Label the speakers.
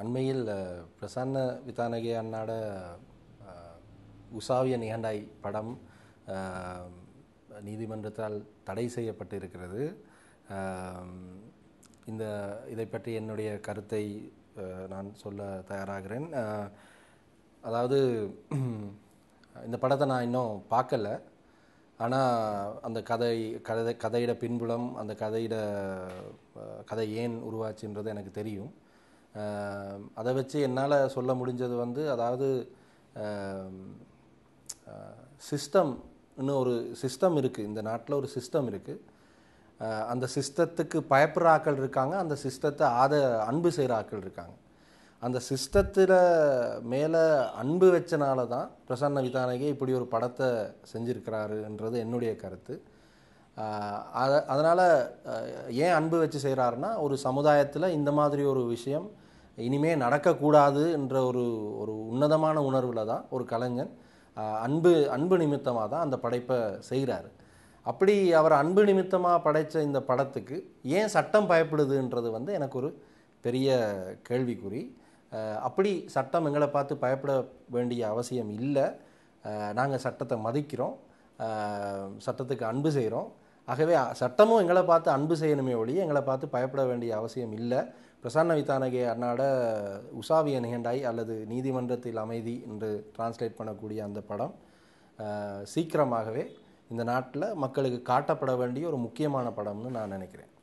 Speaker 1: அண்மையில் பிரசன்ன விதானகே அண்ணாட உசாவிய நிகண்டாய் படம் நீதிமன்றத்தால் தடை செய்யப்பட்டு இருக்கிறது இந்த இதை பற்றி என்னுடைய கருத்தை நான் சொல்ல தயாராகிறேன் அதாவது இந்த படத்தை நான் இன்னும் பார்க்கல ஆனால் அந்த கதை கதை கதையிட பின்புலம் அந்த கதையிட கதை ஏன் உருவாச்சுன்றது எனக்கு தெரியும் அதை வச்சு என்னால் சொல்ல முடிஞ்சது வந்து அதாவது சிஸ்டம்னு ஒரு சிஸ்டம் இருக்குது இந்த நாட்டில் ஒரு சிஸ்டம் இருக்குது அந்த சிஸ்டத்துக்கு பயப்படுற ஆக்கள் இருக்காங்க அந்த சிஸ்டத்தை ஆத அன்பு செய்கிற ஆக்கள் இருக்காங்க அந்த சிஸ்டத்தில் மேலே அன்பு வச்சனால தான் பிரசன்ன விதானகே இப்படி ஒரு படத்தை செஞ்சுருக்கிறாருன்றது என்னுடைய கருத்து அதனால் ஏன் அன்பு வச்சு செய்கிறாருன்னா ஒரு சமுதாயத்தில் இந்த மாதிரி ஒரு விஷயம் இனிமே நடக்கக்கூடாது என்ற ஒரு ஒரு உன்னதமான உணர்வில் தான் ஒரு கலைஞன் அன்பு அன்பு நிமித்தமாக தான் அந்த படைப்பை செய்கிறாரு அப்படி அவர் அன்பு நிமித்தமாக படைத்த இந்த படத்துக்கு ஏன் சட்டம் பயப்படுதுன்றது வந்து எனக்கு ஒரு பெரிய கேள்விக்குறி அப்படி சட்டம் எங்களை பார்த்து பயப்பட வேண்டிய அவசியம் இல்லை நாங்கள் சட்டத்தை மதிக்கிறோம் சட்டத்துக்கு அன்பு செய்கிறோம் ஆகவே சட்டமும் எங்களை பார்த்து அன்பு செய்யணுமே ஒழிய எங்களை பார்த்து பயப்பட வேண்டிய அவசியம் இல்லை பிரசன்ன வித்தானகே அண்ணாட உசாவிய நிகண்டாய் அல்லது நீதிமன்றத்தில் அமைதி என்று டிரான்ஸ்லேட் பண்ணக்கூடிய அந்த படம் சீக்கிரமாகவே இந்த நாட்டில் மக்களுக்கு காட்டப்பட வேண்டிய ஒரு முக்கியமான படம்னு நான் நினைக்கிறேன்